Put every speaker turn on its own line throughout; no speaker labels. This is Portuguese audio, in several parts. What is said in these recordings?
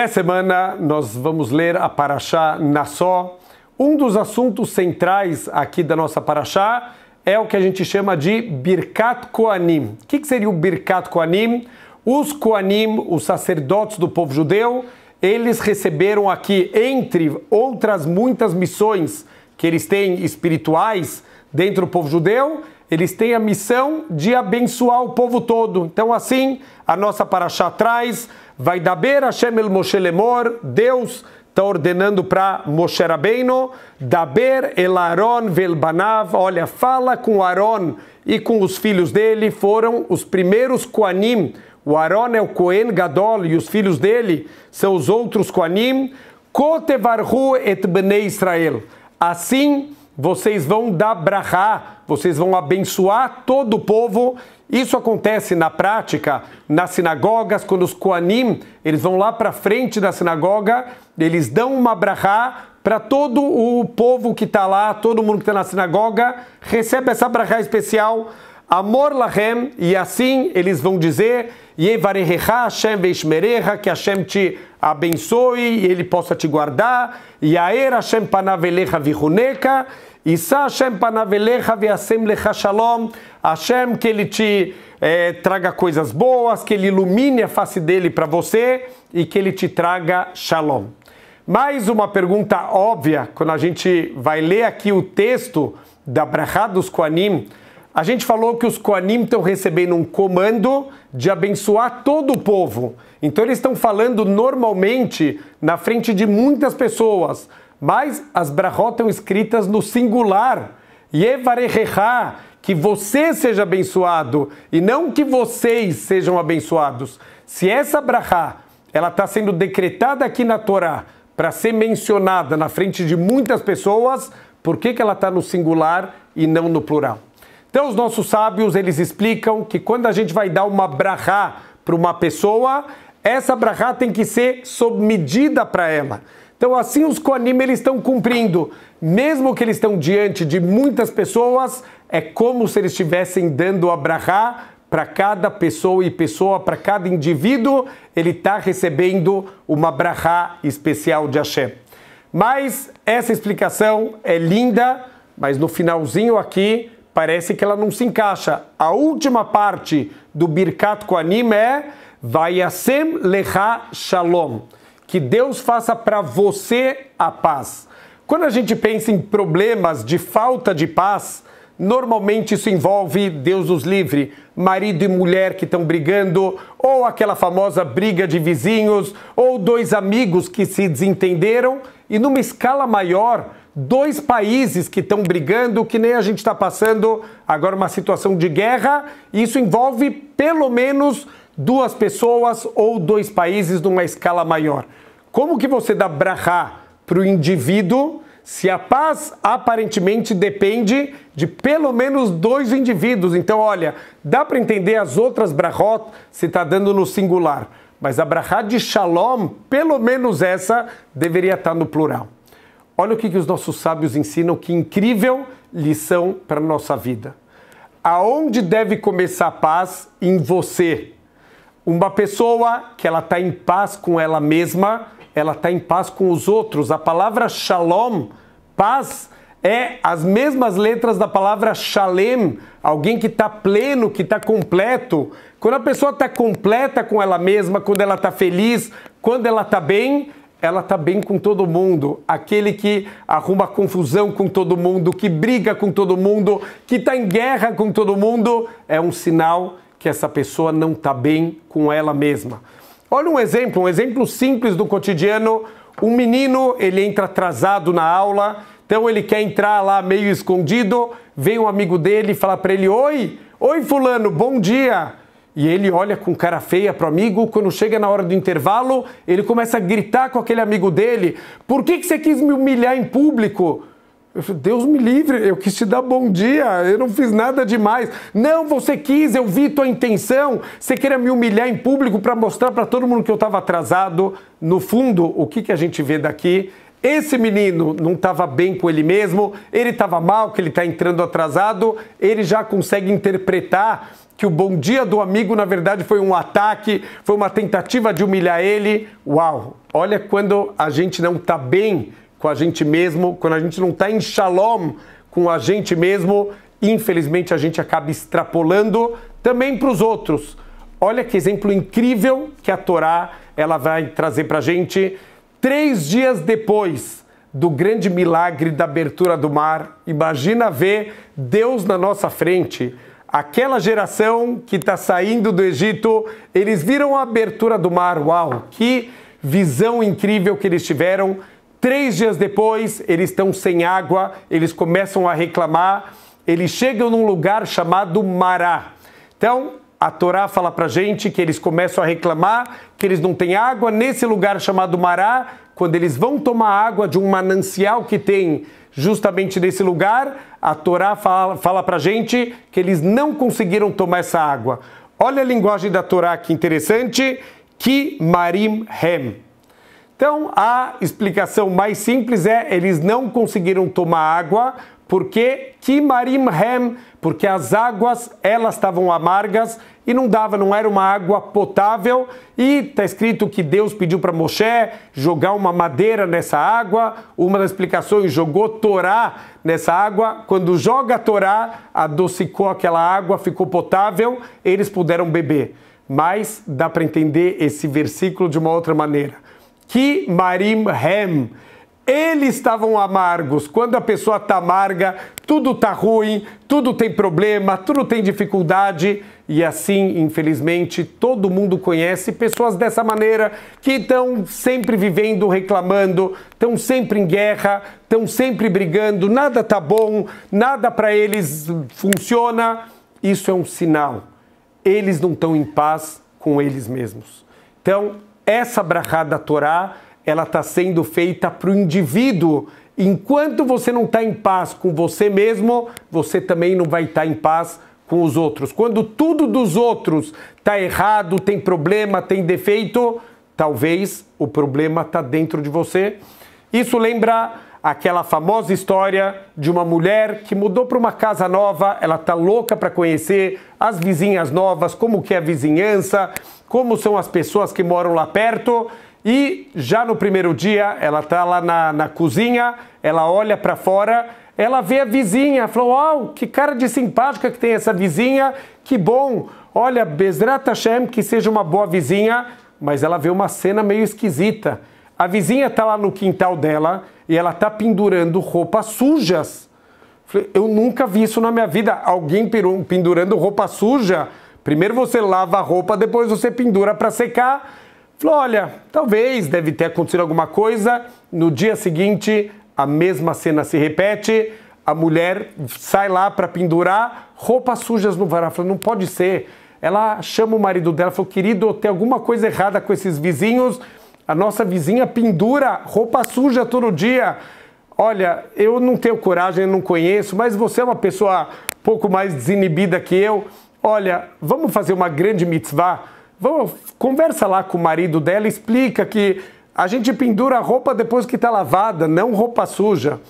Dessa semana nós vamos ler a Paraxá Nassó. Um dos assuntos centrais aqui da nossa Paraxá é o que a gente chama de Birkat Koanim. O que seria o Birkat Koanim? Os Koanim, os sacerdotes do povo judeu, eles receberam aqui, entre outras muitas missões que eles têm espirituais dentro do povo judeu, eles têm a missão de abençoar o povo todo. Então, assim, a nossa paraxá traz, vai dar beira Hashem el Moshe Lemor, Deus está ordenando para Moshe Rabbeinu, Daber el Aaron velbanav, olha, fala com Aaron e com os filhos dele, foram os primeiros Koanim, o Aaron é o Cohen Gadol e os filhos dele são os outros Koanim, Kotevarhu et Bnei Israel, assim vocês vão dar brahá, vocês vão abençoar todo o povo. Isso acontece na prática, nas sinagogas, quando os Koanim, eles vão lá para frente da sinagoga, eles dão uma brahá para todo o povo que está lá, todo mundo que está na sinagoga, recebe essa brahá especial Amor Lahem, e assim eles vão dizer, Yevarehecha Hashem Veishmereha, que Hashem te abençoe e ele possa te guardar, Yaer Hashem Panavelecha Vihuneka, Issa Hashem Panavelecha Veasem Lecha Shalom, Hashem que ele te é, traga coisas boas, que ele ilumine a face dele para você e que ele te traga Shalom. Mais uma pergunta óbvia, quando a gente vai ler aqui o texto da Brachá dos Koanim, a gente falou que os Koanim estão recebendo um comando de abençoar todo o povo. Então eles estão falando normalmente na frente de muitas pessoas, mas as brahot estão escritas no singular. Yevarechecha, que você seja abençoado e não que vocês sejam abençoados. Se essa brahá, ela está sendo decretada aqui na Torá para ser mencionada na frente de muitas pessoas, por que, que ela está no singular e não no plural? Então os nossos sábios, eles explicam que quando a gente vai dar uma brahá para uma pessoa, essa brahá tem que ser sob medida para ela. Então assim os Koanim eles estão cumprindo, mesmo que eles estão diante de muitas pessoas, é como se eles estivessem dando a brahá para cada pessoa e pessoa, para cada indivíduo, ele está recebendo uma brahá especial de Axé. Mas essa explicação é linda, mas no finalzinho aqui parece que ela não se encaixa. A última parte do Birkat Koanim é Vayasem Lecha Shalom. Que Deus faça para você a paz. Quando a gente pensa em problemas de falta de paz, Normalmente isso envolve, Deus os livre, marido e mulher que estão brigando, ou aquela famosa briga de vizinhos, ou dois amigos que se desentenderam, e numa escala maior, dois países que estão brigando, que nem a gente está passando agora uma situação de guerra. Isso envolve pelo menos duas pessoas ou dois países numa escala maior. Como que você dá brahá para o indivíduo se a paz aparentemente depende de pelo menos dois indivíduos? Então, olha, dá para entender as outras brahot se está dando no singular. Mas a brahá de shalom, pelo menos essa, deveria estar tá no plural. Olha o que, que os nossos sábios ensinam, que incrível lição para a nossa vida. Aonde deve começar a paz? Em você. Uma pessoa que ela está em paz com ela mesma, ela está em paz com os outros. A palavra shalom, paz, é as mesmas letras da palavra shalem, alguém que está pleno, que está completo. Quando a pessoa está completa com ela mesma, quando ela está feliz, quando ela está bem, ela tá bem com todo mundo, aquele que arruma confusão com todo mundo, que briga com todo mundo, que está em guerra com todo mundo, é um sinal que essa pessoa não está bem com ela mesma. Olha um exemplo, um exemplo simples do cotidiano. Um menino, ele entra atrasado na aula, então ele quer entrar lá meio escondido, vem um amigo dele e fala para ele: "Oi, oi fulano, bom dia" e ele olha com cara feia pro amigo. Quando chega na hora do intervalo, ele começa a gritar com aquele amigo dele: Por que, que você quis me humilhar em público? Eu falei, Deus me livre, eu quis te dar bom dia, eu não fiz nada demais. Não, você quis, eu vi tua intenção. Você queria me humilhar em público para mostrar para todo mundo que eu estava atrasado. No fundo, o que, que a gente vê daqui esse menino não estava bem com ele mesmo, ele estava mal, que ele está entrando atrasado, ele já consegue interpretar que o bom dia do amigo, na verdade, foi um ataque, foi uma tentativa de humilhar ele. Uau! Olha quando a gente não está bem com a gente mesmo, quando a gente não está em shalom com a gente mesmo, infelizmente a gente acaba extrapolando também para os outros. Olha que exemplo incrível que a Torá ela vai trazer para a gente. Três dias depois do grande milagre da abertura do mar, imagina ver Deus na nossa frente aquela geração que está saindo do Egito, eles viram a abertura do mar. Uau, que visão incrível que eles tiveram. Três dias depois, eles estão sem água, eles começam a reclamar, eles chegam num lugar chamado Mará. Então, a Torá fala pra gente que eles começam a reclamar, que eles não têm água. Nesse lugar chamado Mará, quando eles vão tomar água de um manancial que tem justamente nesse lugar, a Torá fala, fala para gente que eles não conseguiram tomar essa água. Olha a linguagem da Torá que interessante, que marim hem. Então, a explicação mais simples é eles não conseguiram tomar água porque que marim hem, porque as águas elas estavam amargas e não dava, não era uma água potável. E está escrito que Deus pediu para Moshe jogar uma madeira nessa água. Uma das explicações jogou Torá nessa água. Quando joga Torá, adocicou aquela água, ficou potável, eles puderam beber. Mas dá para entender esse versículo de uma outra maneira. Que marim hem eles estavam amargos. Quando a pessoa está amarga, tudo está ruim, tudo tem problema, tudo tem dificuldade. E assim, infelizmente, todo mundo conhece pessoas dessa maneira que estão sempre vivendo reclamando, estão sempre em guerra, estão sempre brigando, nada tá bom, nada para eles funciona. Isso é um sinal. Eles não estão em paz com eles mesmos. Então, essa brachá Torá ela está sendo feita para o indivíduo. Enquanto você não está em paz com você mesmo, você também não vai estar tá em paz com os outros. Quando tudo dos outros está errado, tem problema, tem defeito, talvez o problema está dentro de você. Isso lembra aquela famosa história de uma mulher que mudou para uma casa nova, ela está louca para conhecer as vizinhas novas, como que é a vizinhança, como são as pessoas que moram lá perto, e já no primeiro dia, ela está lá na, na cozinha, ela olha para fora, ela vê a vizinha, falou: Uau, que cara de simpática que tem essa vizinha, que bom. Olha, Bezrat Hashem, que seja uma boa vizinha, mas ela vê uma cena meio esquisita. A vizinha está lá no quintal dela e ela está pendurando roupas sujas. Eu nunca vi isso na minha vida. Alguém pendurando roupa suja. Primeiro você lava a roupa, depois você pendura para secar. Falou: olha, talvez deve ter acontecido alguma coisa. No dia seguinte, a mesma cena se repete. A mulher sai lá para pendurar roupas sujas no varal. Falou: não pode ser. Ela chama o marido dela, falou: querido, tem alguma coisa errada com esses vizinhos. A nossa vizinha pendura roupa suja todo dia. Olha, eu não tenho coragem, não conheço, mas você é uma pessoa pouco mais desinibida que eu. Olha, vamos fazer uma grande mitzvah Vamos, conversa lá com o marido dela, explica que a gente pendura a roupa depois que está lavada, não roupa suja.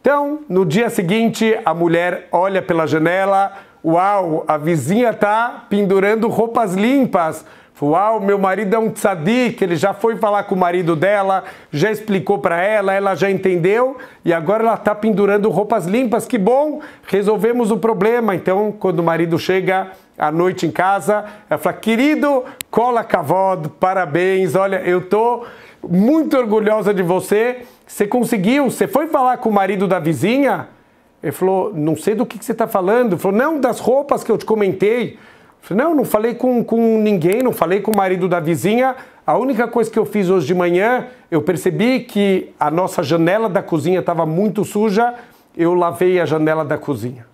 Então, no dia seguinte, a mulher olha pela janela, uau, a vizinha está pendurando roupas limpas. Uau, meu marido é um tzadik, ele já foi falar com o marido dela, já explicou para ela, ela já entendeu e agora ela está pendurando roupas limpas. Que bom, resolvemos o problema. Então, quando o marido chega, à noite em casa, ela fala: "Querido Cola Cavod, parabéns. Olha, eu tô muito orgulhosa de você. Você conseguiu, você foi falar com o marido da vizinha?" Ele falou: "Não sei do que, que você está falando." Ele falou: "Não, das roupas que eu te comentei." Falei, não, não falei com, com ninguém, não falei com o marido da vizinha. A única coisa que eu fiz hoje de manhã, eu percebi que a nossa janela da cozinha estava muito suja, eu lavei a janela da cozinha.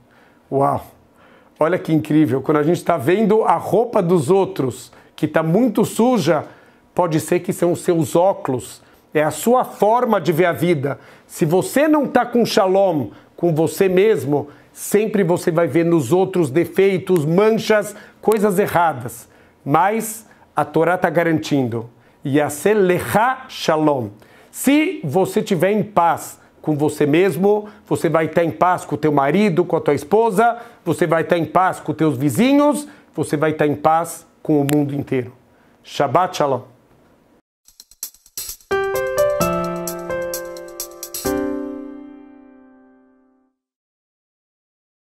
Uau! Olha que incrível, quando a gente está vendo a roupa dos outros que está muito suja, pode ser que são os seus óculos, é a sua forma de ver a vida. Se você não está com shalom com você mesmo, sempre você vai ver nos outros defeitos, manchas, coisas erradas. Mas a Torá está garantindo. Yaselecha shalom. Se você tiver em paz, com você mesmo, você vai estar em paz com o teu marido, com a tua esposa, você vai estar em paz com os teus vizinhos, você vai estar em paz com o mundo inteiro. Shabbat Shalom.